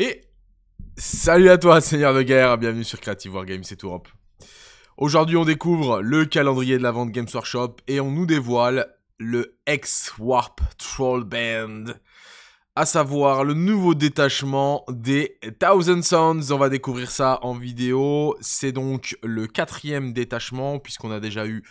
Et salut à toi, Seigneur de guerre, bienvenue sur Creative Games et Europe. Aujourd'hui, on découvre le calendrier de la vente Games Workshop et on nous dévoile le X-Warp Troll Band, à savoir le nouveau détachement des Thousand Sons. On va découvrir ça en vidéo. C'est donc le quatrième détachement, puisqu'on a déjà eu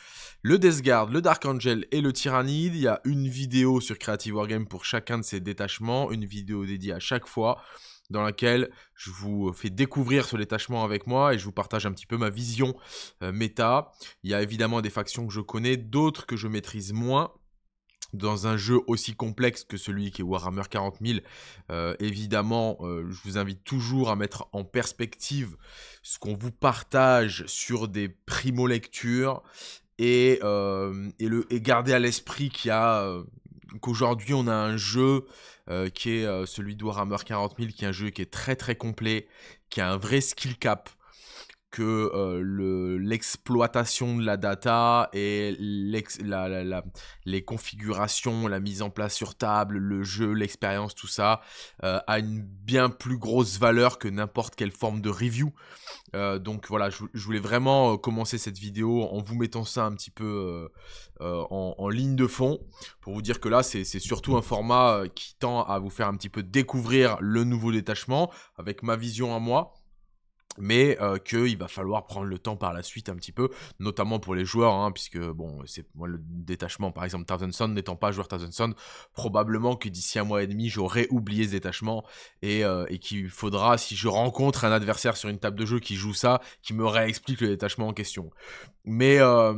le Death Guard, le Dark Angel et le Tyrannid. Il y a une vidéo sur Creative Wargame pour chacun de ces détachements, une vidéo dédiée à chaque fois dans laquelle je vous fais découvrir ce détachement avec moi et je vous partage un petit peu ma vision euh, méta. Il y a évidemment des factions que je connais, d'autres que je maîtrise moins. Dans un jeu aussi complexe que celui qui est Warhammer 40 000, euh, évidemment, euh, je vous invite toujours à mettre en perspective ce qu'on vous partage sur des primo-lectures et, et garder à l'esprit qu'il y a qu'aujourd'hui on a un jeu euh, qui est euh, celui de Warhammer 40 qui est un jeu qui est très très complet, qui a un vrai skill cap que euh, l'exploitation de la data et les configurations, la mise en place sur table, le jeu, l'expérience, tout ça, euh, a une bien plus grosse valeur que n'importe quelle forme de review. Euh, donc voilà, je, voulais vraiment commencer cette vidéo en vous mettant ça un petit peu en, en, ligne de fond, pour vous dire que là, c'est surtout un format qui tend à vous faire un petit peu découvrir le nouveau détachement, avec ma vision à moi mais euh, qu'il va falloir prendre le temps par la suite un petit peu, notamment pour les joueurs, hein, puisque bon, c'est moi le détachement, par exemple, Tarzanson n'étant pas joueur Tarzanson, probablement que d'ici un mois et demi, j'aurai oublié ce détachement euh, et, qu'il faudra, si je rencontre un adversaire sur une table de jeu qui joue ça, qui me réexplique le détachement en question. Mais, euh,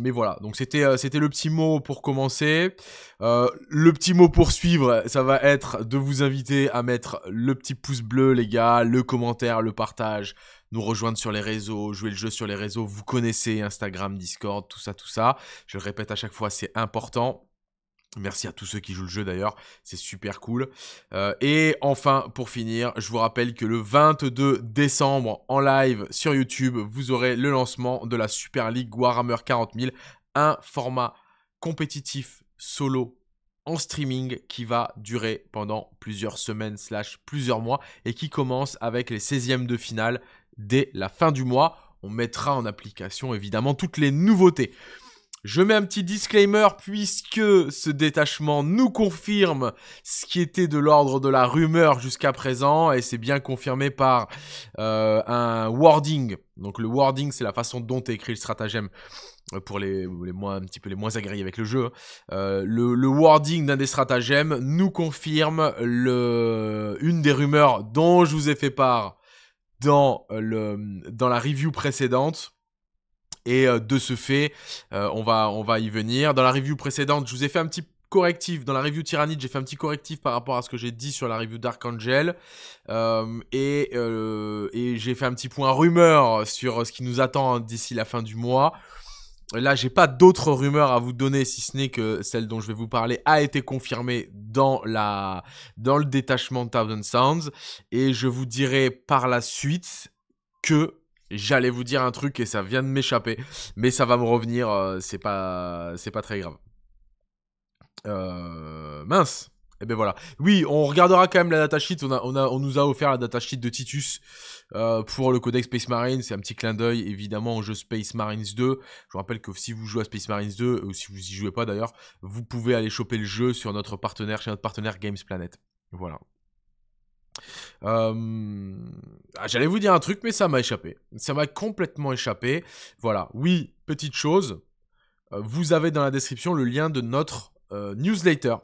mais voilà, donc c'était, c'était le petit mot pour commencer. le petit mot pour suivre, ça va être de vous inviter à mettre le petit pouce bleu, les gars, le commentaire, le partage nous rejoindre sur les réseaux, jouer le jeu sur les réseaux. Vous connaissez Instagram, Discord, tout ça, tout ça. Je le répète à chaque fois, c'est important. Merci à tous ceux qui jouent le jeu d'ailleurs, c'est super cool. Euh, et enfin, pour finir, je vous rappelle que le 22 décembre, en live sur YouTube, vous aurez le lancement de la Super League Warhammer 40 000, un format compétitif solo en streaming qui va durer pendant plusieurs semaines slash plusieurs mois et qui commence avec les 16e de finale dès la fin du mois. On mettra en application évidemment toutes les nouveautés. Je mets un petit disclaimer puisque ce détachement nous confirme ce qui était de l'ordre de la rumeur jusqu'à présent et c'est bien confirmé par euh, un wording. Donc le wording c'est la façon dont est écrit le stratagème euh, pour les, les, moins, un petit peu les moins avec le jeu, hein. euh, le, wording d'un des stratagèmes nous confirme le, une des rumeurs dont je vous ai fait part dans, le, dans la review précédente. Et euh, de ce fait, on, va, on va y venir. Dans la review précédente, je vous ai fait un petit correctif. Dans la review Tyrannite, j'ai fait un petit correctif par rapport à ce que j'ai dit sur la review Dark Angel. et, et j'ai fait un petit point rumeur sur ce qui nous attend hein, d'ici la fin du mois. Là, j'ai pas d'autres rumeurs à vous donner si ce n'est que celle dont je vais vous parler a été confirmée dans, la, dans le détachement de Thousand Sounds. Et je vous dirai par la suite que j'allais vous dire un truc et ça vient de m'échapper. Mais ça va me revenir, euh, c'est pas, pas très grave. Euh, mince. Eh ben, voilà. Oui, on regardera quand même la datasheet. On, on, a, on nous a offert la datasheet de Titus euh, pour le codex Space Marines. C'est un petit clin d'œil évidemment au jeu Space Marines 2. Je vous rappelle que si vous jouez à Space Marines 2, ou si vous y jouez pas d'ailleurs, vous pouvez aller choper le jeu sur notre partenaire, chez notre partenaire Games Planet. Voilà. Euh, ah, j'allais vous dire un truc, mais ça m'a échappé. Ça m'a complètement échappé. Voilà. Oui, petite chose. Euh, vous avez dans la description le lien de notre newsletter.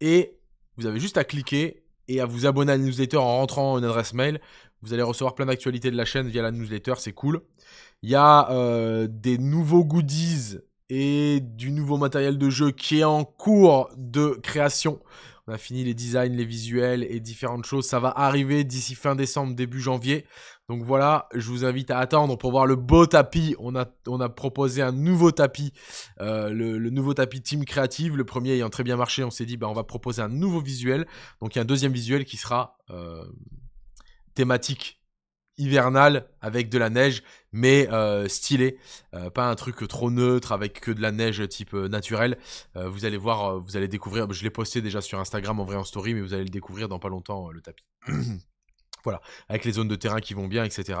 Et vous avez juste à cliquer et à vous abonner à la newsletter en rentrant une adresse mail. Vous allez recevoir plein d'actualités de la chaîne via la newsletter, c'est cool. Il y a euh, des nouveaux goodies et du nouveau matériel de jeu qui est en cours de création on a fini les designs, les visuels et différentes choses. Ça va arriver d'ici fin décembre, début janvier. Donc voilà, je vous invite à attendre pour voir le beau tapis. On a, on a proposé un nouveau tapis, euh, le, nouveau tapis Team Creative. Le premier ayant très bien marché, on s'est dit, bah, on va proposer un nouveau visuel. Donc il y a un deuxième visuel qui sera euh, thématique hivernal avec de la neige, mais euh, stylé, euh, pas un truc trop neutre avec que de la neige type euh, naturel. vous allez voir, vous allez découvrir. Je l'ai posté déjà sur Instagram en vrai en story, mais vous allez le découvrir dans pas longtemps le tapis. voilà, avec les zones de terrain qui vont bien, etc.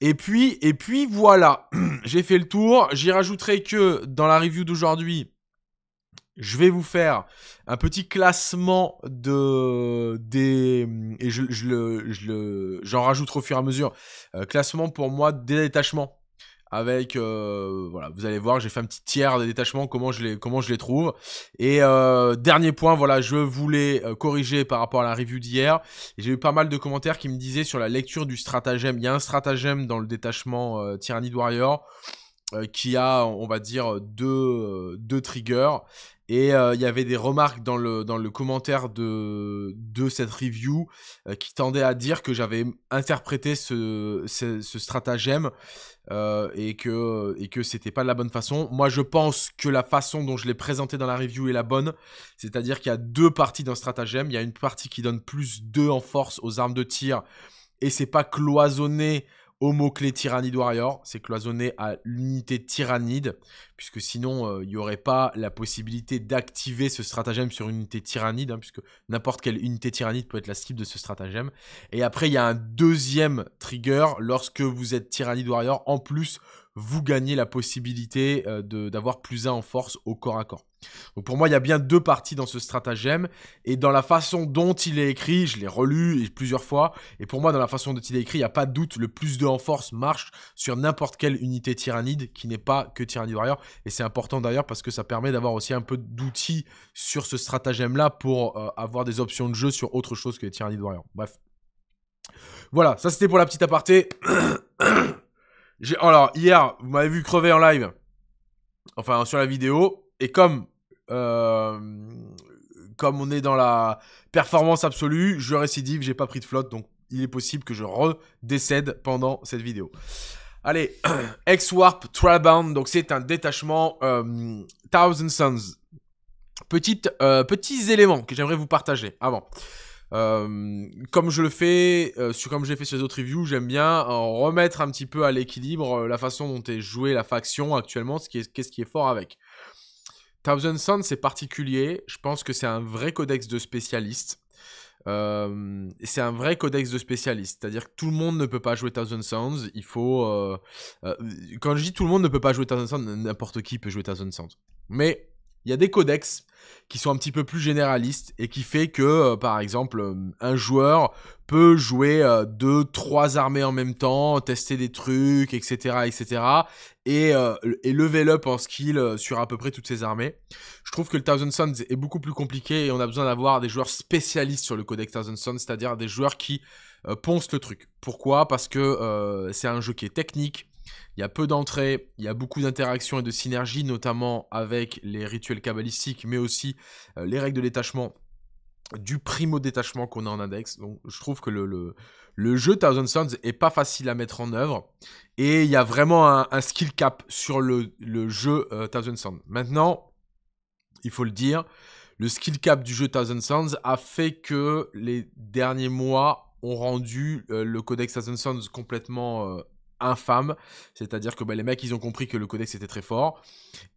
Et puis, et puis voilà, j'ai fait le tour. J'y rajouterai que dans la review d'aujourd'hui, je vais vous faire un petit classement de des et je, je le j'en rajoute au fur et à mesure euh, classement pour moi des détachements avec euh, voilà vous allez voir j'ai fait un petit tiers des détachements comment je les comment je les trouve et euh, dernier point voilà je voulais corriger par rapport à la review d'hier j'ai eu pas mal de commentaires qui me disaient sur la lecture du stratagème il y a un stratagème dans le détachement Tyranny Warrior euh, qui a, on va dire, deux, deux triggers. Et euh, il y avait des remarques dans le, dans le commentaire de, de cette review euh, qui tendaient à dire que j'avais interprété ce, ce, stratagème et que, et que pas de la bonne façon. Moi, je pense que la façon dont je l'ai présenté dans la review est la bonne. C'est-à-dire qu'il y a deux parties d'un stratagème. Il y a une partie qui donne plus deux en force aux armes de tir et c'est pas cloisonné au mot-clé Tyrannide Warrior. C'est cloisonné à l'unité Tyrannide puisque sinon euh, il n'y aurait pas la possibilité d'activer ce stratagème sur une unité tyrannide, hein, puisque n'importe quelle unité tyrannide peut être la cible de ce stratagème. Et après, il y a un deuxième trigger, lorsque vous êtes tyrannide warrior, en plus, vous gagnez la possibilité euh, d'avoir plus un en force au corps à corps. Donc pour moi, il y a bien deux parties dans ce stratagème, et dans la façon dont il est écrit, je l'ai relu plusieurs fois, et pour moi, dans la façon dont il est écrit, il n'y a pas de doute, le plus 2 en force marche sur n'importe quelle unité tyrannide qui n'est pas que Tyrannide Warrior, et c'est important d'ailleurs parce que ça permet d'avoir aussi un peu d'outils sur ce stratagème-là pour euh, avoir des options de jeu sur autre chose que les tyrannies de Bref. Voilà, ça c'était pour la petite aparté. Alors, hier, vous m'avez vu crever en live, enfin sur la vidéo, et comme, euh, comme on est dans la performance absolue, je récidive, j'ai pas pris de flotte, donc il est possible que je redécède pendant cette vidéo. Allez, X-Warp Trailbound, donc c'est un détachement euh, Thousand Suns. Petite, euh, petits éléments que j'aimerais vous partager avant. Euh, comme je le fais, sur, comme j'ai fait sur les autres reviews, j'aime bien remettre un petit peu à l'équilibre la façon dont est jouée la faction actuellement, ce qui est, qu'est-ce qui est fort avec. Thousand Suns, c'est particulier. Je pense que c'est un vrai codex de spécialistes. Euh, c'est un vrai codex de spécialiste c'est-à-dire que tout le monde ne peut pas jouer Thousand Sounds. Il faut. Euh, euh, quand je dis tout le monde ne peut pas jouer Thousand Sounds, n'importe qui peut jouer Thousand Sounds. Mais il y a des codex qui sont un petit peu plus généralistes et qui fait que, euh, par exemple, euh, un joueur peut jouer euh, deux, trois armées en même temps, tester des trucs, etc., etc., et, et level up en skill sur à peu près toutes ses armées. Je trouve que le Thousand Sons est beaucoup plus compliqué et on a besoin d'avoir des joueurs spécialistes sur le codex Thousand Sons, c'est-à-dire des joueurs qui poncent le truc. Pourquoi Parce que c'est un jeu qui est technique, il y a peu d'entrées, il y a beaucoup d'interactions et de synergies, notamment avec les rituels cabalistiques mais aussi euh, les règles de détachement du primo-détachement qu'on a en index. Donc je trouve que le, le, jeu Thousand Sons est pas facile à mettre en œuvre. Et il y a vraiment un, skill cap sur le, le jeu euh, Thousand Sons. Maintenant, il faut le dire, le skill cap du jeu Thousand Sons a fait que les derniers mois ont rendu euh, le codex Thousand Sons complètement infâme. C'est-à-dire que bah, les mecs, ils ont compris que le codex était très fort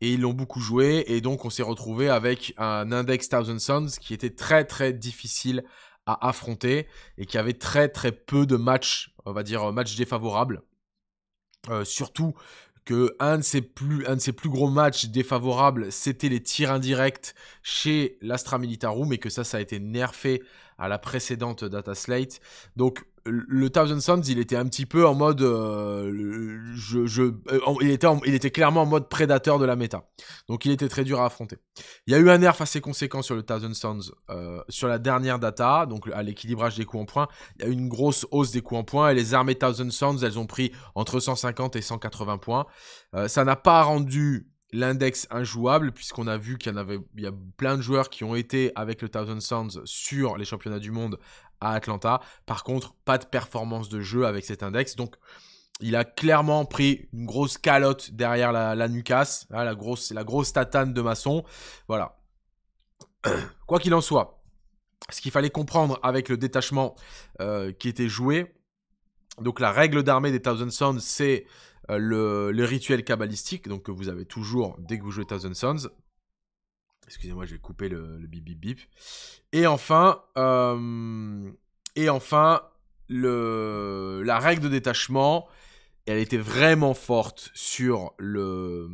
et ils l'ont beaucoup joué. Et donc, on s'est retrouvé avec un index Thousand Sons qui était très très difficile à affronter et qui avait très très peu de matchs, on va dire euh, matchs défavorables. Euh, surtout que un de ses plus, un de ses plus gros matchs défavorables, c'était les tirs indirects chez l'Astra Militarum et que ça, ça a été nerfé à la précédente data slate. Donc, le Thousand Sons, il était un petit peu en mode, euh, je, euh, il, était était clairement en mode prédateur de la méta. Donc il était très dur à affronter. Il y a eu un nerf assez conséquent sur le Thousand Sons euh, sur la dernière data, donc à l'équilibrage des coups en points. Il y a eu une grosse hausse des coups en points et les armées Thousand Sons, elles ont pris entre 150 et 180 points. ça n'a pas rendu l'index injouable, puisqu'on a vu qu'il y en avait a plein de joueurs qui ont été avec le Thousand Sons sur les championnats du monde Atlanta. Par contre, pas de performance de jeu avec cet index. Donc, il a clairement pris une grosse calotte derrière la, la nucasse. Hein, la grosse, la grosse tatane de maçon. Voilà. Quoi qu'il en soit, ce qu'il fallait comprendre avec le détachement euh, qui était joué, donc la règle d'armée des Thousand Sons, c'est euh, le, rituel cabalistique donc vous avez toujours dès que vous jouez Thousand Sons. Excusez-moi, j'ai coupé le, le, bip bip bip. Et enfin, euh, et enfin la règle de détachement, elle était vraiment forte sur le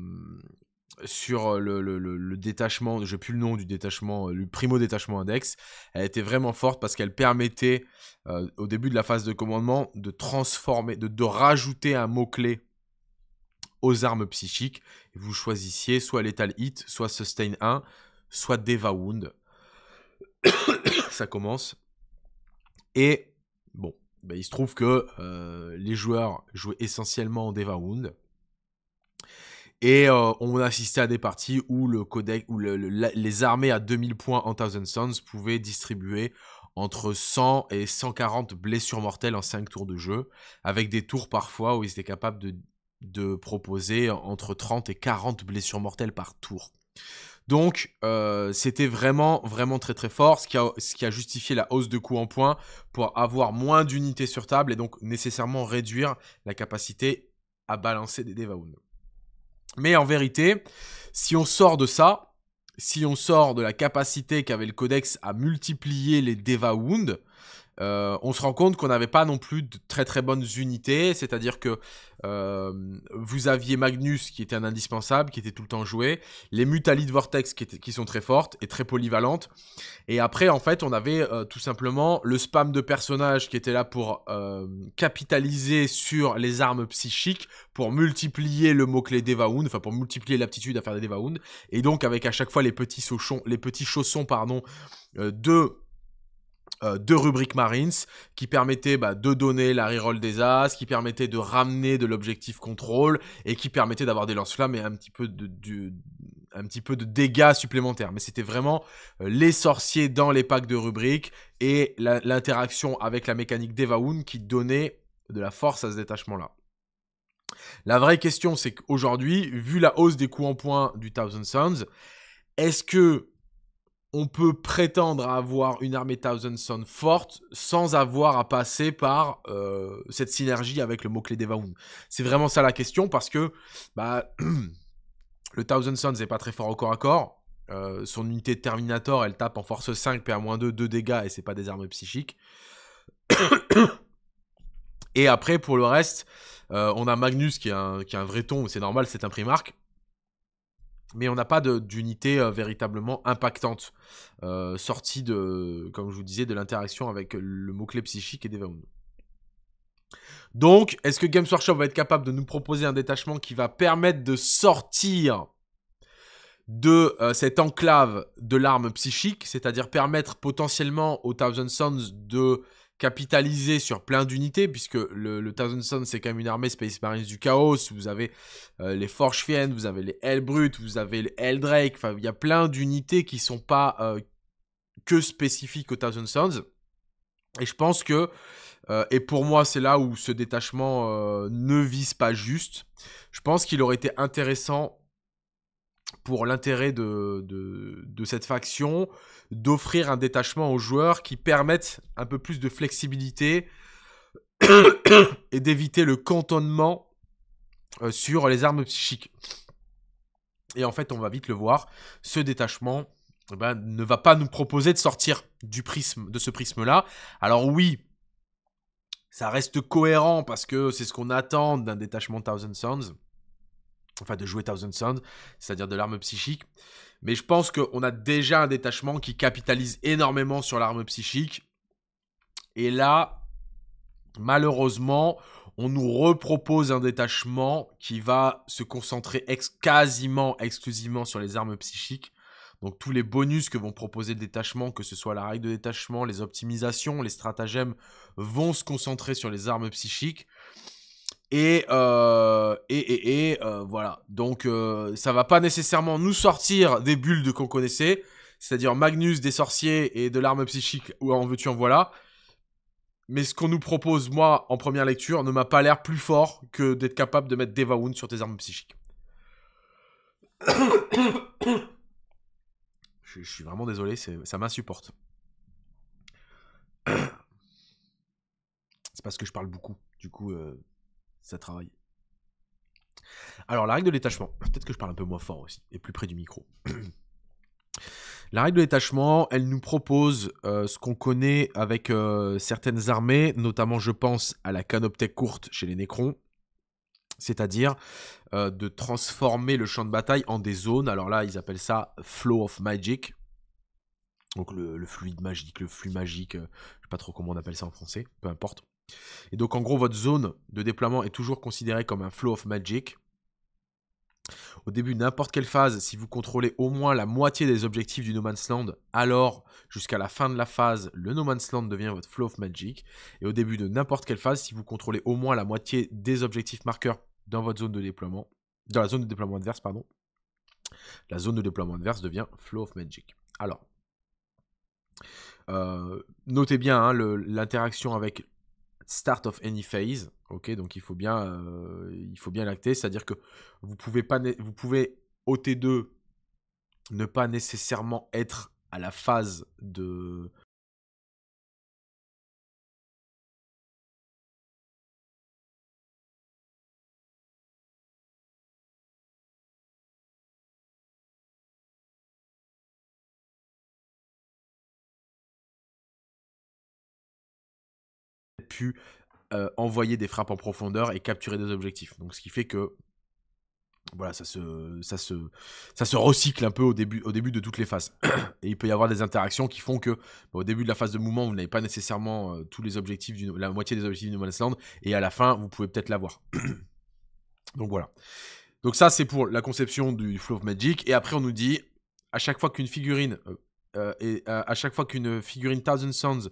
sur le, détachement, je plus le nom du détachement, euh, le primo détachement index, elle était vraiment forte parce qu'elle permettait euh, au début de la phase de commandement de transformer, de rajouter un mot-clé aux armes psychiques. vous choisissiez soit Lethal Hit, soit Sustain 1, soit Deva Wound. Ça commence. Et bon, bah, il se trouve que euh, les joueurs jouaient essentiellement en Deva Wound. Et euh, on assistait à des parties où, le où les armées à 2000 points en Thousand Sons pouvaient distribuer entre 100 et 140 blessures mortelles en 5 tours de jeu, avec des tours parfois où ils étaient capables de de proposer entre 30 et 40 blessures mortelles par tour. Donc euh, c'était vraiment vraiment très très fort, ce qui, a, justifié la hausse de coût en points pour avoir moins d'unités sur table et donc nécessairement réduire la capacité à balancer des deva-wounds. Mais en vérité, si on sort de ça, si on sort de la capacité qu'avait le codex à multiplier les Deva wounds euh, on se rend compte qu'on n'avait pas non plus de très très bonnes unités, c'est-à-dire que euh, vous aviez Magnus qui était un indispensable, qui était tout le temps joué, les Mutalis de Vortex qui, qui, sont très fortes et très polyvalentes, et après en fait on avait euh, tout simplement le spam de personnages qui était là pour capitaliser sur les armes psychiques, pour multiplier le mot-clé d'Evaound, enfin pour multiplier l'aptitude à faire des Devahound, et donc avec à chaque fois les petits, sauchons, les petits chaussons pardon, de euh, deux rubriques Marines qui permettaient bah, de donner la reroll des As, qui permettait de ramener de l'objectif contrôle et qui permettait d'avoir des lance-flammes et un petit peu de, un petit peu de dégâts supplémentaires. Mais c'était vraiment euh, les sorciers dans les packs de rubriques et l'interaction avec la mécanique d'Evaoun qui donnait de la force à ce détachement-là. La vraie question, c'est qu'aujourd'hui, vu la hausse des coûts en points du Thousand Sons, est-ce que on peut prétendre avoir une armée Thousand Sons forte sans avoir à passer par euh, cette synergie avec le mot-clé d'Evaoun C'est vraiment ça la question parce que bah, le Thousand Sons n'est pas très fort au corps à corps. Euh, son unité de Terminator, elle tape en force 5, moins 2 2 dégâts et c'est pas des armes psychiques. et après, pour le reste, euh, on a Magnus qui est un, vrai ton, c'est normal, c'est un Primark mais on n'a pas d'unité euh, véritablement impactante, euh, sortie de, comme je vous disais, de l'interaction avec le mot-clé psychique et des Donc, est-ce que Games Workshop va être capable de nous proposer un détachement qui va permettre de sortir de euh, cette enclave de l'arme psychique, c'est-à-dire permettre potentiellement aux Thousand Sons de capitaliser sur plein d'unités, puisque le, le Thousand Sons, c'est quand même une armée Space Marines du chaos. Vous avez euh, les Forge Fiend, vous avez les Hellbrut, vous avez les Drake Enfin, il y a plein d'unités qui sont pas euh, que spécifiques aux Thousand Sons, Et je pense que, euh, et pour moi, c'est là où ce détachement ne vise pas juste. Je pense qu'il aurait été intéressant pour l'intérêt de, de, cette faction, d'offrir un détachement aux joueurs qui permettent un peu plus de flexibilité et d'éviter le cantonnement euh, sur les armes psychiques. Et en fait, on va vite le voir, ce détachement eh ben, ne va pas nous proposer de sortir du prisme, de ce prisme-là. Alors oui, ça reste cohérent parce que c'est ce qu'on attend d'un détachement Thousand Sons enfin de jouer Thousand Sons, c'est-à-dire de l'arme psychique. Mais je pense qu'on a déjà un détachement qui capitalise énormément sur l'arme psychique. Et là, malheureusement, on nous repropose un détachement qui va se concentrer ex quasiment exclusivement sur les armes psychiques. Donc tous les bonus que vont proposer le détachement, que ce soit la règle de détachement, les optimisations, les stratagèmes, vont se concentrer sur les armes psychiques. Et, euh, et, et, euh, voilà. Donc, euh, ça va pas nécessairement nous sortir des bulles qu'on connaissait, c'est-à-dire Magnus, des sorciers et de l'arme psychique, ou en veux-tu, en voilà. Mais ce qu'on nous propose, moi, en première lecture, ne m'a pas l'air plus fort que d'être capable de mettre Wound sur tes armes psychiques. je, suis vraiment désolé, ça m'insupporte. c'est parce que je parle beaucoup. Du coup, euh, ça travaille. Alors, la règle de détachement. Peut-être que je parle un peu moins fort aussi, et plus près du micro. la règle de détachement, elle nous propose euh, ce qu'on connaît avec euh, certaines armées, notamment je pense à la canoptèque courte chez les Nécrons, c'est-à-dire euh, de transformer le champ de bataille en des zones. Alors là, ils appellent ça flow of magic, donc le, fluide magique, le flux magique, je sais pas trop comment on appelle ça en français, peu importe. Et donc en gros, votre zone de déploiement est toujours considérée comme un flow of magic. Au début de n'importe quelle phase, si vous contrôlez au moins la moitié des objectifs du No Man's Land, alors jusqu'à la fin de la phase, le No Man's Land devient votre flow of magic. Et au début de n'importe quelle phase, si vous contrôlez au moins la moitié des objectifs marqueurs dans votre zone de déploiement, dans la zone de déploiement adverse, pardon, la zone de déploiement adverse devient flow of magic. Alors, euh, notez bien hein, l'interaction avec start of any phase. Ok, donc il faut bien, euh, il faut bien l'acter, c'est-à-dire que vous pouvez pas, vous pouvez 2 ne pas nécessairement être à la phase de Euh, envoyer des frappes en profondeur et capturer des objectifs. Donc ce qui fait que voilà, ça se, ça se, ça se recycle un peu au début, au début de toutes les phases. Et il peut y avoir des interactions qui font que, bah, au début de la phase de mouvement, vous n'avez pas nécessairement euh, tous les objectifs, la moitié des objectifs du No Man's et à la fin, vous pouvez peut-être l'avoir. Donc voilà. Donc ça, c'est pour la conception du Flow of Magic. Et après, on nous dit, à chaque fois qu'une figurine, euh, et à chaque fois qu'une figurine Thousand Sons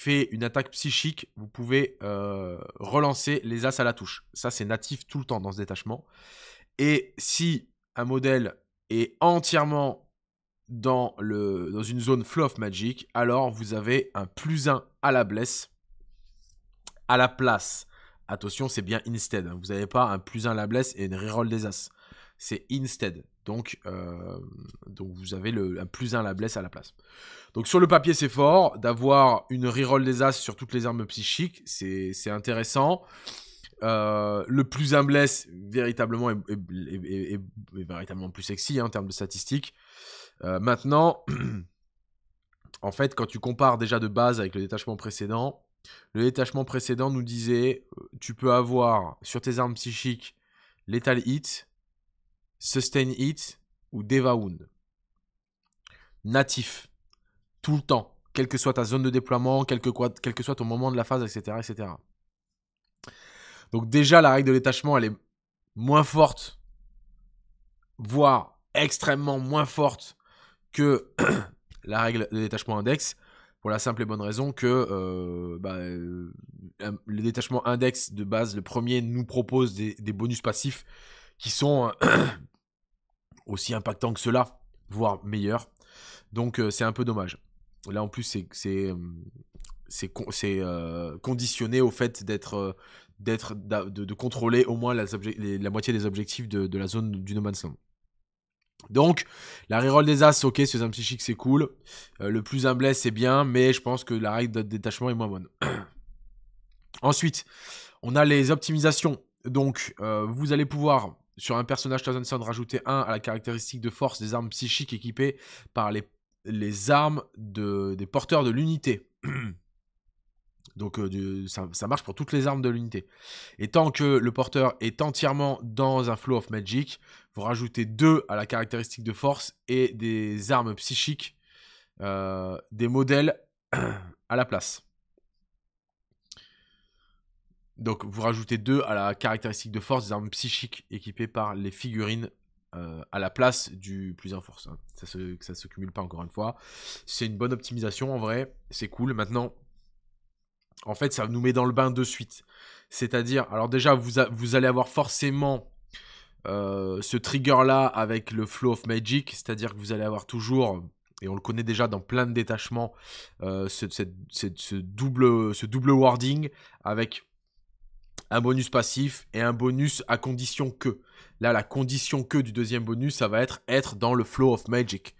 fait une attaque psychique, vous pouvez euh, relancer les As à la touche. Ça, c'est natif tout le temps dans ce détachement. Et si un modèle est entièrement dans, le, dans une zone fluff magic, alors vous avez un plus 1 à la blesse, à la place. Attention, c'est bien instead. Hein. Vous n'avez pas un plus 1 à la blesse et une reroll des As. C'est instead. Donc, euh, donc vous avez le, un plus 1 la blesse à la place. Donc sur le papier, c'est fort. D'avoir une reroll des As sur toutes les armes psychiques, c'est intéressant. Euh, le plus un blesse véritablement est, véritablement plus sexy hein, en termes de statistiques. Euh, maintenant, en fait, quand tu compares déjà de base avec le détachement précédent, le détachement précédent nous disait tu peux avoir sur tes armes psychiques l'étal hit, Sustain Hit ou wound, Natif, tout le temps, quelle que soit ta zone de déploiement, quel que, soit ton moment de la phase, etc., etc. Donc déjà, la règle de détachement, elle est moins forte, voire extrêmement moins forte que la règle de détachement index, pour la simple et bonne raison que euh, bah, euh, le détachement index de base, le premier, nous propose des bonus passifs qui sont euh, aussi impactants que cela, voire meilleurs. Donc euh, c'est un peu dommage. Là en plus c'est c'est euh, conditionné au fait d'être d'être de, contrôler au moins la, moitié des objectifs de, la zone du No Man's Land. Donc, la reroll des As, ok, c'est un psychique, c'est cool. le plus un bless, c'est bien, mais je pense que la règle de détachement est moins bonne. Ensuite, on a les optimisations. Donc, vous allez pouvoir sur un personnage Thousand Sun, rajouter un à la caractéristique de force des armes psychiques équipées par les, armes de, des porteurs de l'unité. Donc euh, ça, marche pour toutes les armes de l'unité. Et tant que le porteur est entièrement dans un flow of magic, vous rajoutez 2 à la caractéristique de force et des armes psychiques, euh, des modèles à la place. Donc vous rajoutez deux à la caractéristique de force des armes psychiques équipées par les figurines euh, à la place du plus en force. Hein. Ça ne se cumule pas encore une fois. C'est une bonne optimisation en vrai, c'est cool. Maintenant, en fait, ça nous met dans le bain de suite. C'est-à-dire, alors déjà, vous, vous allez avoir forcément euh, ce trigger-là avec le Flow of Magic, c'est-à-dire que vous allez avoir toujours, et on le connaît déjà dans plein de détachements, euh, ce, double, ce double warding avec un bonus passif et un bonus à condition que. Là, la condition que du deuxième bonus, ça va être être dans le flow of magic.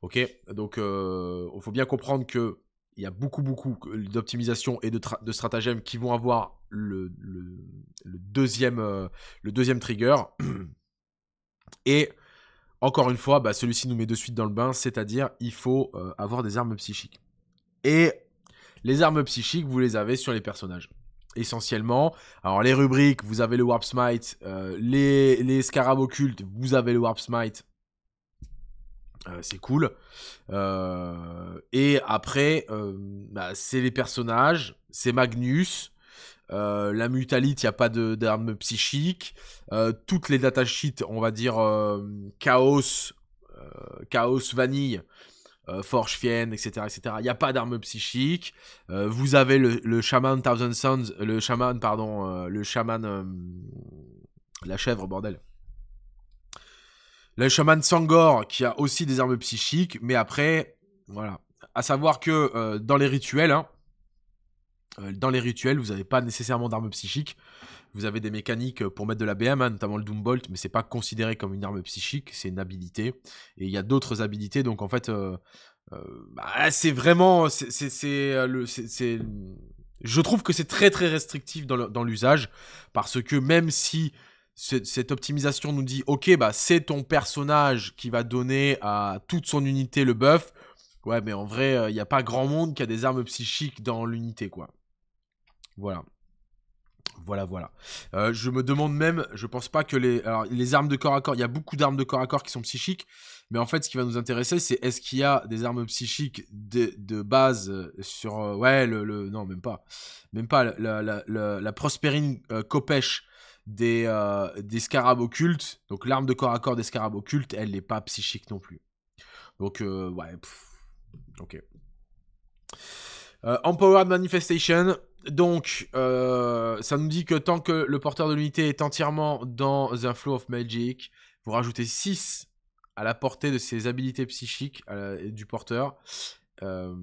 Ok Donc, il euh, faut bien comprendre que il y a beaucoup, beaucoup d'optimisation et de, stratagèmes qui vont avoir le, deuxième, euh, le deuxième trigger. Et encore une fois, bah, celui-ci nous met de suite dans le bain, c'est-à-dire il faut euh, avoir des armes psychiques. Et les armes psychiques, vous les avez sur les personnages essentiellement. Alors les rubriques, vous avez le Warp Smite, euh, les, les occultes, vous avez le Warp Smite. Euh, c'est cool. Euh, et après, bah, c'est les personnages, c'est Magnus, la mutalite, il n'y a pas d'armes psychiques. toutes les datasheets, on va dire chaos, chaos vanille, euh, Forge Fiend, etc., etc. Il n'y a pas d'armes psychiques, euh, vous avez le, chaman Shaman Thousand Sons, le Shaman, pardon, euh, le Shaman, la chèvre, bordel. Le Shaman Sangor, qui a aussi des armes psychiques, mais après, voilà. À savoir que dans les rituels, hein, dans les rituels, vous n'avez pas nécessairement d'armes psychiques. Vous avez des mécaniques pour mettre de la BM, notamment le Doombolt, mais c'est pas considéré comme une arme psychique, c'est une habilité. Et il y a d'autres habilités, donc en fait, euh, euh, bah, c'est vraiment, c'est euh, le, c'est je trouve que c'est très très restrictif dans l'usage, parce que même si cette optimisation nous dit, ok, bah, c'est ton personnage qui va donner à toute son unité le buff, ouais, mais en vrai, il n'y a pas grand monde qui a des armes psychiques dans l'unité, quoi. Voilà. Voilà, voilà. Euh, je me demande même, je pense pas que les. Alors, les armes de corps à corps, il y a beaucoup d'armes de corps à corps qui sont psychiques. Mais en fait, ce qui va nous intéresser, c'est est-ce qu'il y a des armes psychiques de, base euh, sur. Euh, ouais, le, Non, même pas. Même pas. La, la, la, des, des scarabs occultes. Donc, l'arme de corps à corps des scarabs occultes, elle n'est pas psychique non plus. Donc, ouais. ok. Empowered Manifestation, donc, euh, ça nous dit que tant que le porteur de l'unité est entièrement dans un flow of magic, vous rajoutez 6 à la portée de ses habilités psychiques du porteur, euh,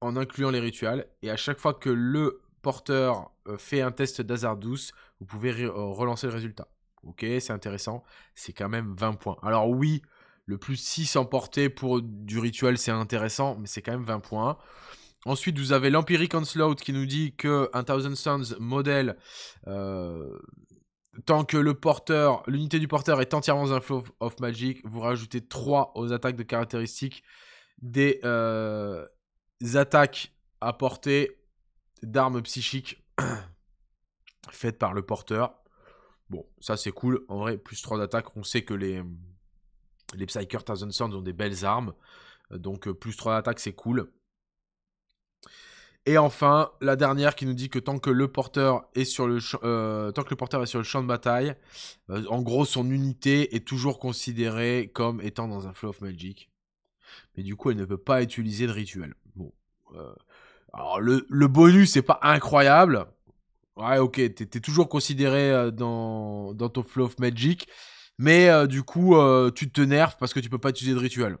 en incluant les rituels. Et à chaque fois que le porteur euh, fait un test d'hasard douce, vous pouvez relancer le résultat. Ok, c'est intéressant. C'est quand même 20 points. Alors oui, le plus 6 en portée pour du rituel, c'est intéressant, mais c'est quand même 20 points. Ensuite, vous avez l'Empiric Onslaught qui nous dit que un Thousand Sons modèle, euh, tant que le porteur, l'unité du porteur est entièrement dans un flow of magic, vous rajoutez 3 aux attaques de caractéristiques des euh, attaques à portée d'armes psychiques faites par le porteur. Bon, ça c'est cool. En vrai, plus 3 d'attaque, on sait que les, les Thousand Sons ont des belles armes. Donc, euh, plus 3 d'attaque, c'est cool. Et enfin, la dernière qui nous dit que tant que le porteur est sur le, euh, tant que le, porteur est sur le champ de bataille, euh, en gros, son unité est toujours considérée comme étant dans un flow of magic. Mais du coup, elle ne peut pas utiliser de rituel. Bon. Euh, alors, le, le bonus, c'est pas incroyable. Ouais, ok, t'es es toujours considéré dans, dans, ton flow of magic. Mais du coup, tu te nerves parce que tu peux pas utiliser de rituel.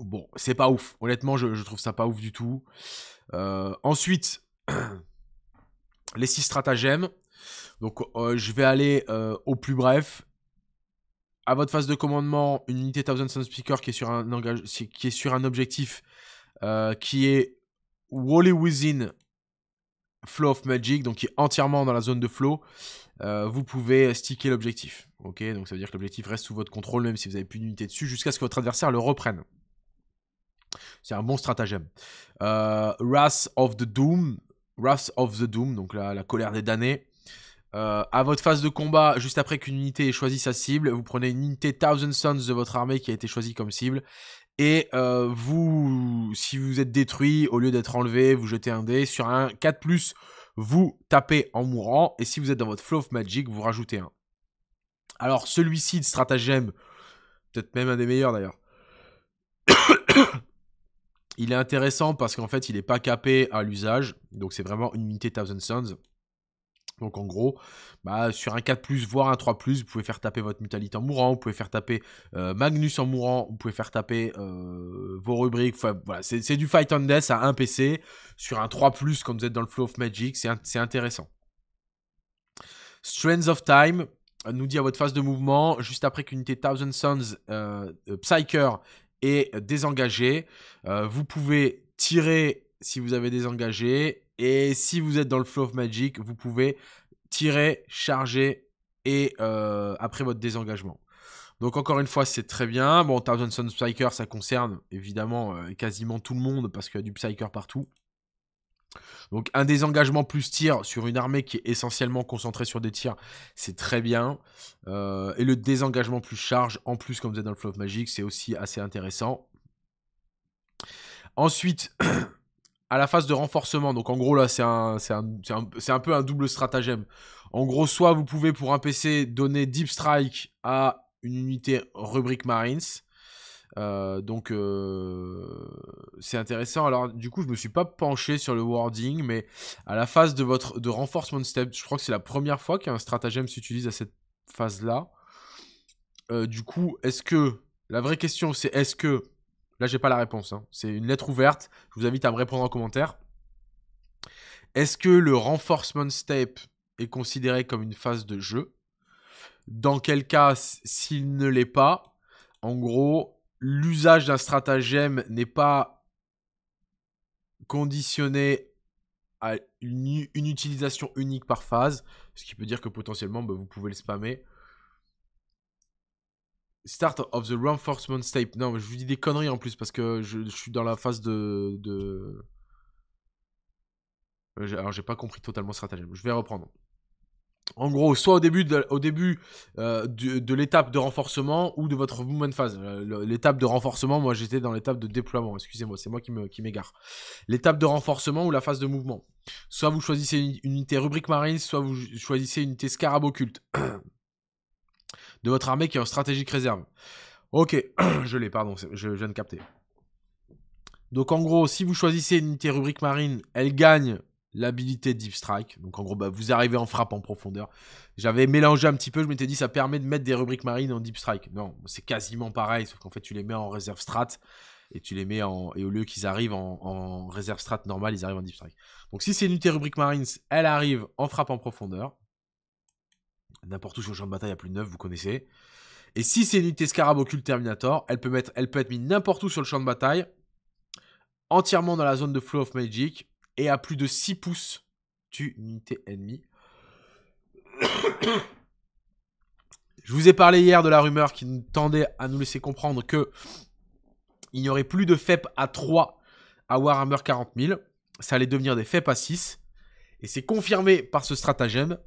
Bon, c'est pas ouf. Honnêtement, je, trouve ça pas ouf du tout. Euh, ensuite, les six stratagèmes. Donc, euh, je vais aller euh, au plus bref. À votre phase de commandement, une unité Thousand Sun Speaker qui est sur un, qui est sur un objectif qui est Wally Within Flow of Magic, donc qui est entièrement dans la zone de flow. vous pouvez sticker l'objectif. Ok, donc ça veut dire que l'objectif reste sous votre contrôle, même si vous n'avez plus d'unité dessus, jusqu'à ce que votre adversaire le reprenne. C'est un bon stratagème. Euh, Wrath of the Doom. Wrath of the Doom, donc la, colère des damnés. Euh, à votre phase de combat, juste après qu'une unité ait choisi sa cible, vous prenez une unité Thousand Sons de votre armée qui a été choisie comme cible. Et euh, vous, si vous êtes détruit, au lieu d'être enlevé, vous jetez un dé. Sur un 4+, vous tapez en mourant. Et si vous êtes dans votre Flow of Magic, vous rajoutez un. Alors celui-ci de stratagème, peut-être même un des meilleurs d'ailleurs. Il est intéressant parce qu'en fait, il n'est pas capé à l'usage. Donc, c'est vraiment une unité Thousand Sons. Donc en gros, bah, sur un 4+, voire un 3+, vous pouvez faire taper votre mutalite en mourant, vous pouvez faire taper euh, Magnus en mourant, vous pouvez faire taper euh, vos rubriques, c'est du Fight on Death à un PC, sur un 3+, quand vous êtes dans le Flow of Magic, c'est intéressant. Strands of Time nous dit à votre phase de mouvement, juste après unité Thousand Sons euh, Psyker et désengagé. Euh, vous pouvez tirer si vous avez désengagé. Et si vous êtes dans le flow of magic, vous pouvez tirer, charger et euh, après votre désengagement. Donc encore une fois, c'est très bien. Bon, tarzan Sun Psyker, ça concerne évidemment euh, quasiment tout le monde parce qu'il y a du Psyker partout. Donc un désengagement plus tir sur une armée qui est essentiellement concentrée sur des tirs, c'est très bien. Euh, et le désengagement plus charge, en plus comme vous êtes dans le flop magique, c'est aussi assez intéressant. Ensuite, à la phase de renforcement, donc en gros là c'est un, un, un, peu un double stratagème. En gros, soit vous pouvez pour un PC donner Deep Strike à une unité rubrique Marines, euh, donc euh, c'est intéressant. Alors du coup, je me suis pas penché sur le wording, mais à la phase de votre de renforcement step, je crois que c'est la première fois qu'un stratagème s'utilise à cette phase-là. Euh, du coup, est-ce que la vraie question c'est est-ce que là j'ai pas la réponse. Hein. C'est une lettre ouverte. Je vous invite à me répondre en commentaire. Est-ce que le renforcement step est considéré comme une phase de jeu Dans quel cas, s'il ne l'est pas, en gros, l'usage d'un stratagème n'est pas conditionné à une, utilisation unique par phase, ce qui peut dire que potentiellement bah, vous pouvez le spammer. Start of the Reinforcement step. Non, je vous dis des conneries en plus parce que je, suis dans la phase de. de... Euh, alors, j'ai pas compris totalement le stratagème. Je vais reprendre en gros, soit au début de, au début, euh, de, l'étape de renforcement ou de votre de phase. Euh, l'étape de renforcement, moi j'étais dans l'étape de déploiement, excusez-moi, c'est moi qui m'égare. Qui l'étape de renforcement ou la phase de mouvement. Soit vous choisissez une, unité rubrique marine, soit vous choisissez une unité scarab occulte de votre armée qui est en stratégique réserve. Ok, je l'ai, pardon, je viens de capter. Donc en gros, si vous choisissez une unité rubrique marine, elle gagne l'habilité Deep Strike. Donc en gros, bah, vous arrivez en frappe en profondeur. J'avais mélangé un petit peu, je m'étais dit ça permet de mettre des rubriques marines en Deep Strike. Non, c'est quasiment pareil, sauf qu'en fait tu les mets en réserve strat et tu les mets en. Et au lieu qu'ils arrivent en, réserve strat normale, ils arrivent en Deep Strike. Donc si c'est une unité rubrique marines, elle arrive en frappe en profondeur. N'importe où sur le champ de bataille à plus de vous connaissez. Et si c'est une unité Scarab Occulte Terminator, elle peut, mettre, elle peut être mise n'importe où sur le champ de bataille, entièrement dans la zone de Flow of Magic, et à plus de 6 pouces d'unité ennemie. Je vous ai parlé hier de la rumeur qui tendait à nous laisser comprendre que il n'y aurait plus de FEP à 3 à Warhammer 40 000. Ça allait devenir des FEP à 6. Et c'est confirmé par ce stratagème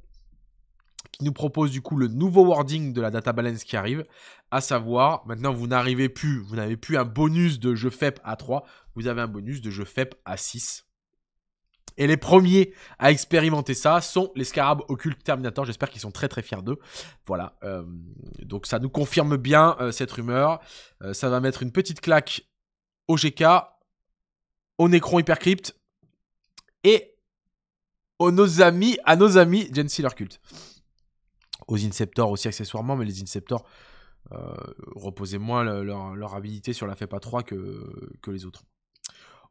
qui nous propose du coup le nouveau wording de la data balance qui arrive, à savoir maintenant vous n'arrivez plus, vous n'avez plus un bonus de jeu FEP à 3, vous avez un bonus de jeu FEP à 6. Et les premiers à expérimenter ça sont les scarabs occulte Terminator. J'espère qu'ils sont très très fiers d'eux. Voilà. Euh, donc ça nous confirme bien euh, cette rumeur. Euh, ça va mettre une petite claque au GK, au Necron Hypercrypt et aux nos amis, à nos amis Gen Sealer Cult. Aux Inceptors aussi accessoirement, mais les Inceptors reposaient moins leur, leur, habilité sur la FEPA 3 que, que les autres.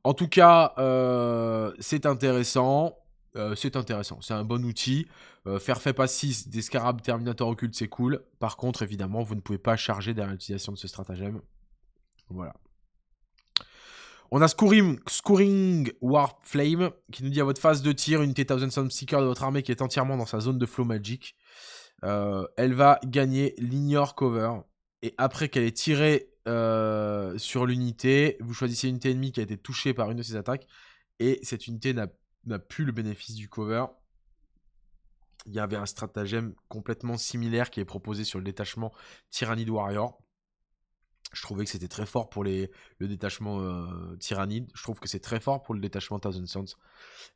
En tout cas, euh, c'est intéressant. Euh, c'est intéressant, c'est un bon outil. Euh, faire fait pas 6 des scarabs Terminator occulte, c'est cool. Par contre, évidemment, vous ne pouvez pas charger derrière l'utilisation de ce stratagème. Voilà. On a Scouring, Scouring Warp Flame qui nous dit à votre phase de tir, une T-1000 Seeker de votre armée qui est entièrement dans sa zone de flow magique. elle va gagner l'ignore cover. Et après qu'elle ait tiré euh, sur l'unité. Vous choisissez une unité ennemie qui a été touchée par une de ces attaques. Et cette unité n'a plus le bénéfice du cover. Il y avait un stratagème complètement similaire qui est proposé sur le détachement Tyrannid Warrior. Je trouvais que c'était très fort pour les, le détachement euh, Tyrannid. Je trouve que c'est très fort pour le détachement Thousand Sons.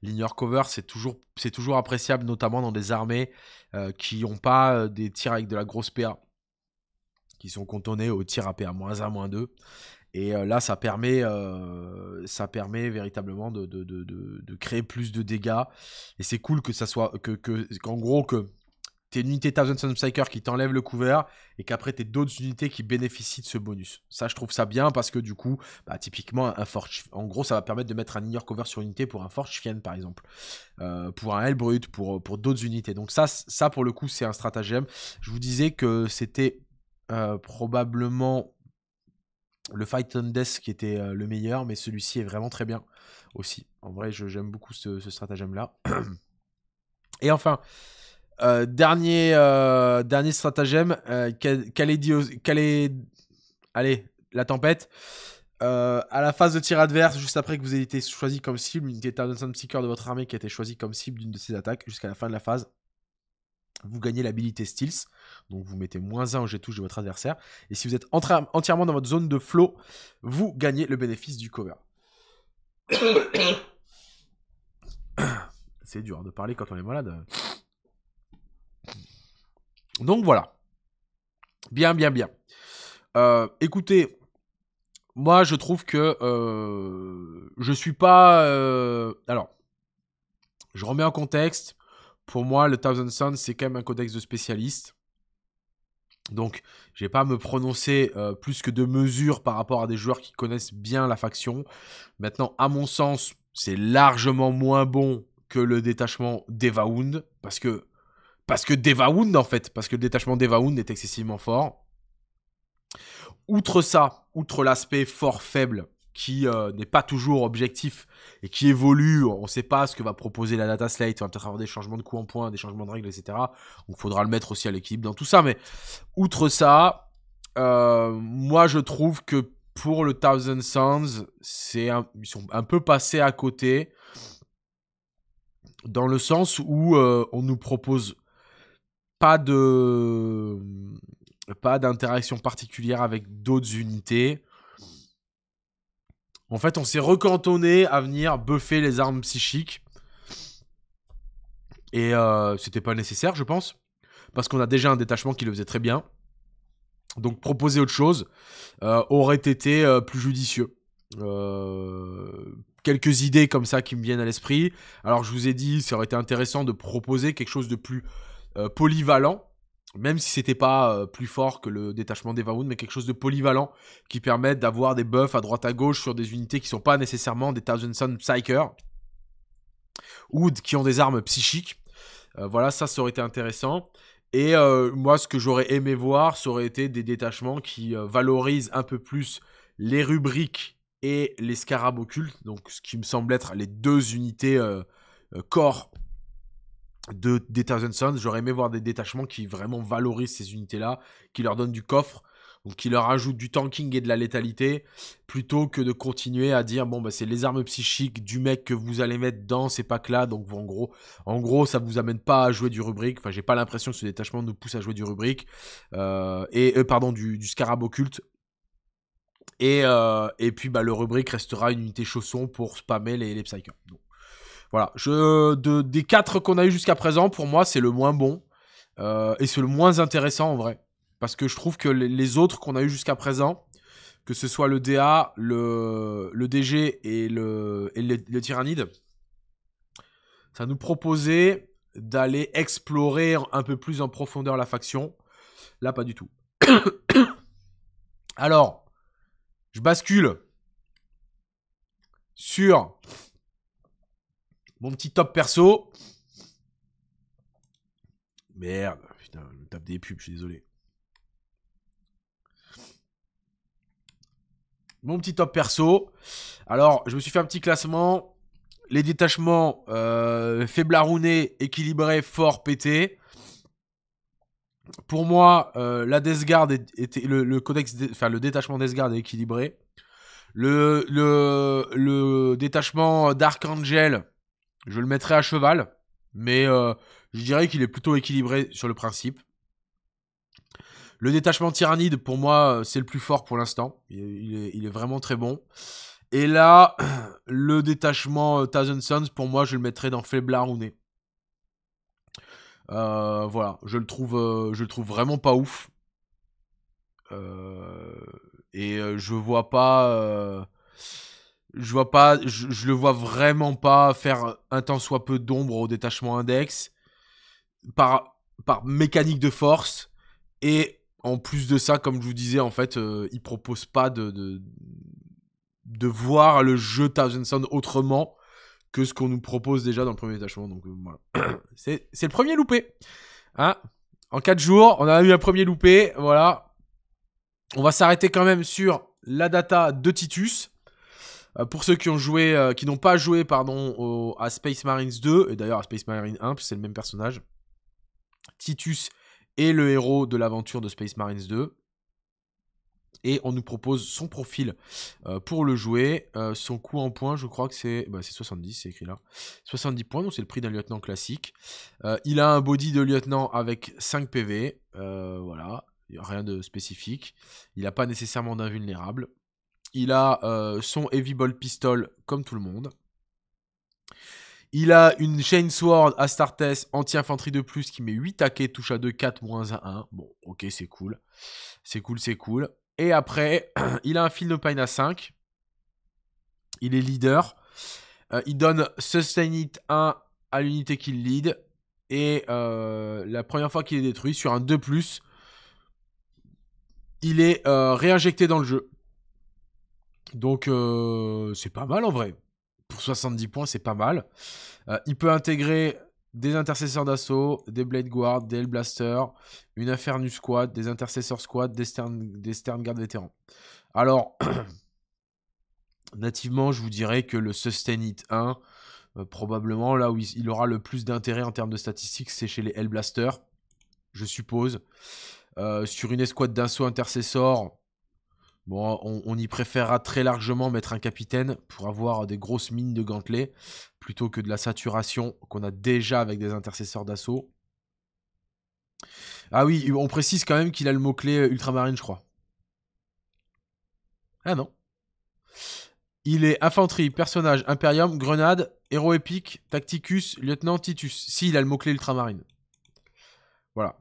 L'ignore cover, c'est toujours, toujours appréciable, notamment dans des armées euh, qui n'ont pas des tirs avec de la grosse PA qui sont cantonnés au tir à moins 1 2. Et euh, là, ça permet, euh, ça permet véritablement de, créer plus de dégâts. Et c'est cool que ça soit. Que, qu'en gros, que tes une unité Thousand Sun Psyker qui t'enlève le couvert et qu'après t'es d'autres unités qui bénéficient de ce bonus. Ça, je trouve ça bien parce que du coup, bah, typiquement, un En gros, ça va permettre de mettre un Ignore Cover sur une unité pour un Forge Fiend, par exemple. Euh, pour un Hellbrut, pour, pour d'autres unités. Donc, ça, ça, pour le coup, c'est un stratagème. Je vous disais que c'était euh, probablement le Fight on Death qui était euh, le meilleur, mais celui-ci est vraiment très bien aussi. En vrai, j'aime beaucoup ce, stratagème-là. Et enfin, euh, dernier, dernier stratagème, Calédios... Calé... Allez, la tempête. à la phase de tir adverse, juste après que vous ayez été choisi comme cible, une Thousand Seeker de votre armée qui a été choisie comme cible d'une de ces attaques, jusqu'à la fin de la phase, vous gagnez l'habilité Stealth. Donc vous mettez moins 1 au jet touche de votre adversaire. Et si vous êtes entièrement dans votre zone de flow, vous gagnez le bénéfice du cover. C'est dur hein, de parler quand on est malade. Donc voilà. Bien, bien, bien. Euh, écoutez, moi je trouve que je euh, je suis pas. Euh, alors, je remets en contexte. Pour moi, le Thousand Sun, c'est quand même un codex de spécialiste. Donc, je n'ai pas à me prononcer euh, plus que de mesures par rapport à des joueurs qui connaissent bien la faction. Maintenant, à mon sens, c'est largement moins bon que le détachement Wound. Parce que, parce que en fait, parce que le détachement Wound est excessivement fort. Outre ça, outre l'aspect fort faible, qui euh, n'est pas toujours objectif et qui évolue. On ne sait pas ce que va proposer la data slate. On va peut-être avoir des changements de coups en point, des changements de règles, etc. Donc, il faudra le mettre aussi à l'équipe dans tout ça. Mais outre ça, euh, moi, je trouve que pour le Thousand Sons, c'est ils sont un peu passés à côté dans le sens où euh, on nous propose pas pas d'interaction particulière avec d'autres unités. En fait, on s'est recantonné à venir buffer les armes psychiques. Et euh, c'était pas nécessaire, je pense. Parce qu'on a déjà un détachement qui le faisait très bien. Donc proposer autre chose euh, aurait été euh, plus judicieux. quelques idées comme ça qui me viennent à l'esprit. Alors je vous ai dit, ça aurait été intéressant de proposer quelque chose de plus polyvalent même si c'était pas euh, plus fort que le détachement des Wound, mais quelque chose de polyvalent qui permette d'avoir des buffs à droite à gauche sur des unités qui sont pas nécessairement des Thousand Sun Psyker ou qui ont des armes psychiques. Euh, voilà, ça, ça aurait été intéressant. Et euh, moi, ce que j'aurais aimé voir, ça aurait été des détachements qui valorisent un peu plus les rubriques et les scarab occultes, donc ce qui me semble être les deux unités corps de des Thousand Sons. J'aurais aimé voir des détachements qui vraiment valorisent ces unités-là, qui leur donnent du coffre ou qui leur ajoutent du tanking et de la létalité, plutôt que de continuer à dire bon bah c'est les armes psychiques du mec que vous allez mettre dans ces packs-là. Donc en gros, en gros ça vous amène pas à jouer du rubrique. Enfin j'ai pas l'impression que ce détachement nous pousse à jouer du rubrique euh, et euh, pardon du, du scarab et, euh, et, puis bah, le rubrique restera une unité chausson pour spammer les, les Psyker. Voilà, je, de, des quatre qu'on a eu jusqu'à présent, pour moi, c'est le moins bon. Euh, et c'est le moins intéressant en vrai. Parce que je trouve que les, autres qu'on a eu jusqu'à présent, que ce soit le DA, le, DG et le, le Tyrannide, ça nous proposait d'aller explorer un peu plus en profondeur la faction. Là, pas du tout. Alors, je bascule sur mon petit top perso. Merde, putain, je me tape des pubs, je suis désolé. Mon petit top perso. Alors, je me suis fait un petit classement. Les détachements, euh, faiblarounés, équilibrés, forts, pétés. Pour moi, euh, la était le, codex, enfin le détachement Death Guard est équilibré. Le, le, le détachement Dark Angel je le mettrai à cheval, mais euh, je dirais qu'il est plutôt équilibré sur le principe. Le détachement tyrannide, pour moi, euh, c'est le plus fort pour l'instant. Il, est vraiment très bon. Et là, le détachement euh, Thousand Sons, pour moi, je le mettrai dans Faiblard ou voilà, je le, trouve, je trouve vraiment pas ouf. et je vois pas je vois pas, je, le vois vraiment pas faire un tant soit peu d'ombre au détachement index par, par mécanique de force. Et en plus de ça, comme je vous disais, en fait, euh, il propose pas de, de, voir le jeu Thousand Sound autrement que ce qu'on nous propose déjà dans le premier détachement. Donc euh, C'est le premier loupé. Hein en 4 jours, on a eu un premier loupé. Voilà. On va s'arrêter quand même sur la data de Titus. Euh, pour ceux qui ont joué, euh, qui n'ont pas joué, pardon, à Space Marines 2, et d'ailleurs à Space Marines 1, puisque c'est le même personnage, Titus est le héros de l'aventure de Space Marines 2. Et on nous propose son profil euh, pour le jouer. son coût en points, je crois que c'est bah, 70, c'est écrit là. 70 points, donc c'est le prix d'un lieutenant classique. il a un body de lieutenant avec 5 PV. voilà, rien de spécifique. Il n'a pas nécessairement d'invulnérable. Il a euh, son Heavy Ball Pistol comme tout le monde. Il a une Chainsword Astartes anti-infanterie de plus qui met 8 taquets, touche à 2, 4, moins à 1. Bon, ok, c'est cool. C'est cool, c'est cool. Et après, il a un Philnopine à 5. Il est leader. Euh, il donne Sustain It 1 à l'unité qu'il lead. Et euh, la première fois qu'il est détruit, sur un 2+, il est réinjecté dans le jeu. Donc euh, c'est pas mal en vrai. Pour 70 points, c'est pas mal. Euh, il peut intégrer des intercesseurs d'assaut, des Blade Guard, des Hellblasters, une nu Squad, des intercesseurs Squad, des Stern, des Stern vétérans. Alors, nativement, je vous dirais que le Sustain it 1, euh, probablement là où il, aura le plus d'intérêt en termes de statistiques, c'est chez les Hellblasters, je suppose. sur une escouade d'assaut intercesseur... Bon, on, y préférera très largement mettre un capitaine pour avoir des grosses mines de gantelets plutôt que de la saturation qu'on a déjà avec des intercesseurs d'assaut. Ah oui, on précise quand même qu'il a le mot-clé euh, ultramarine, je crois. Ah non. Il est infanterie, personnage, impérium, grenade, héros épique, tacticus, lieutenant, titus. Si, il a le mot-clé ultramarine. Voilà.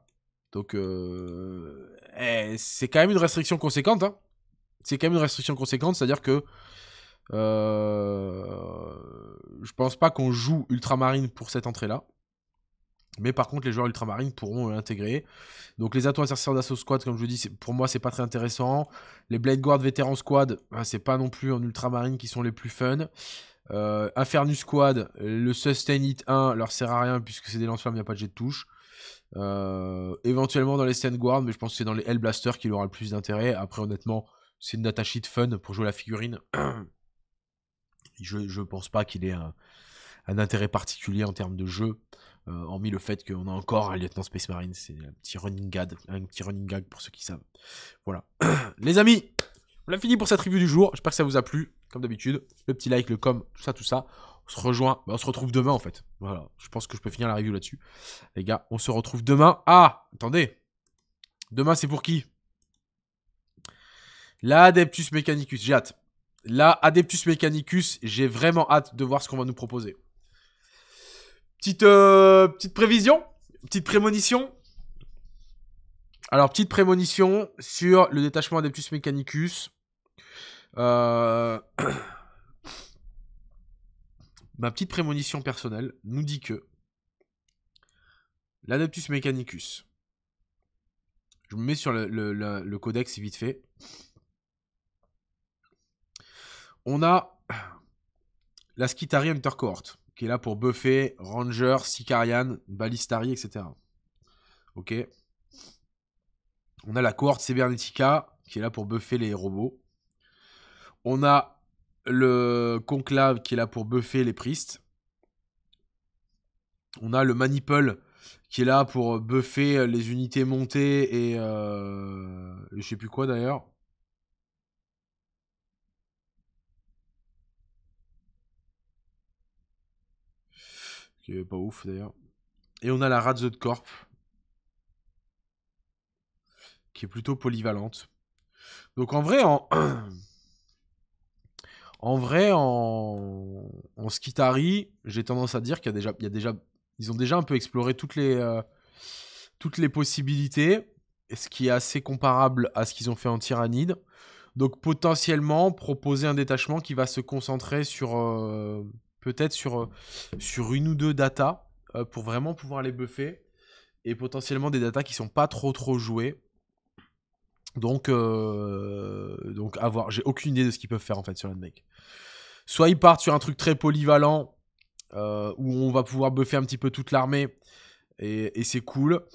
Donc, euh, eh, c'est quand même une restriction conséquente. Hein c'est quand même une restriction conséquente, c'est-à-dire que euh, je pense pas qu'on joue Ultramarine pour cette entrée-là. Mais par contre, les joueurs ultramarines pourront l'intégrer. Donc les atouts insertions d'assaut squad, comme je vous dis, pour moi, c'est pas très intéressant. Les Blade Guard vétérans squad, ben, c'est pas non plus en Ultramarine qui sont les plus fun. Euh, Infernus Squad, le Sustain Hit 1 leur sert à rien puisque c'est des lance-flammes, il n'y a pas de jet de touche. Euh, éventuellement dans les Stand Guard, mais je pense que c'est dans les Hellblasters qu'il aura le plus d'intérêt. Après, honnêtement, c'est une data sheet fun pour jouer la figurine. je ne pense pas qu'il ait un, intérêt particulier en termes de jeu, euh, hormis le fait qu'on a encore un lieutenant Space Marine. C'est un petit running gag, un petit running gag pour ceux qui savent. Voilà. Les amis, on a fini pour cette review du jour. J'espère que ça vous a plu, comme d'habitude. Le petit like, le com, tout ça, tout ça. On se rejoint, bah, on se retrouve demain en fait. Voilà, je pense que je peux finir la review là-dessus. Les gars, on se retrouve demain. Ah, attendez. Demain, c'est pour qui L'Adeptus Mechanicus, j'ai hâte. L'Adeptus Mechanicus, j'ai vraiment hâte de voir ce qu'on va nous proposer. Petite, euh, petite prévision, petite prémonition. Alors, petite prémonition sur le détachement Adeptus Mechanicus. Euh, ma petite prémonition personnelle nous dit que l'Adeptus Mechanicus, je me mets sur le, codex, le, le codex vite fait. On a la Skitari Hunter qui est là pour buffer Ranger, Sicarian, Balistari, etc. Ok. On a la Cohort Cybernetica, qui est là pour buffer les robots. On a le Conclave, qui est là pour buffer les Priests. On a le Maniple, qui est là pour buffer les unités montées et, je euh, ne je sais plus quoi d'ailleurs. pas ouf d'ailleurs. Et on a la Razzo Corp, qui est plutôt polyvalente. Donc en vrai, en... en vrai, en, j'ai tendance à dire qu'il y a déjà, il déjà, ils ont déjà un peu exploré toutes les, euh, toutes les possibilités, ce qui est assez comparable à ce qu'ils ont fait en Tyrannide. Donc potentiellement proposer un détachement qui va se concentrer sur, euh, peut-être sur, euh, sur une ou deux datas euh, pour vraiment pouvoir les buffer et potentiellement des datas qui sont pas trop trop jouées. Donc, euh, donc avoir J'ai aucune idée de ce qu'ils peuvent faire en fait sur mec Soit ils partent sur un truc très polyvalent où on va pouvoir buffer un petit peu toute l'armée et, c'est cool.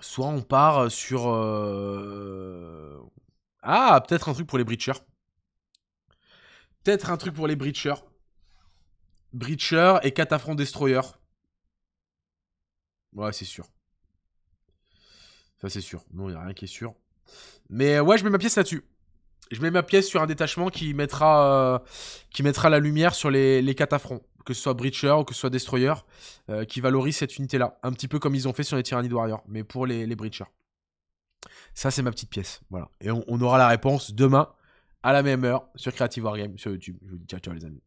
Soit on part sur. Ah, peut-être un truc pour les breachers. Peut-être un truc pour les Breachers. Breachers et Catafront Destroyer. Ouais, c'est sûr. Ça, c'est sûr. Non, il n'y a rien qui est sûr. Mais euh, ouais, je mets ma pièce là-dessus. Je mets ma pièce sur un détachement qui mettra, euh, qui mettra la lumière sur les, catafrons. Que ce soit Breacher ou que ce soit Destroyer, euh, qui valorise cette unité-là. Un petit peu comme ils ont fait sur les Tyrannies Warriors, mais pour les, Breachers. Ça, c'est ma petite pièce. Voilà. Et on aura la réponse demain à la même heure sur Creative Wargame sur YouTube. Je vous dis ciao ciao les amis.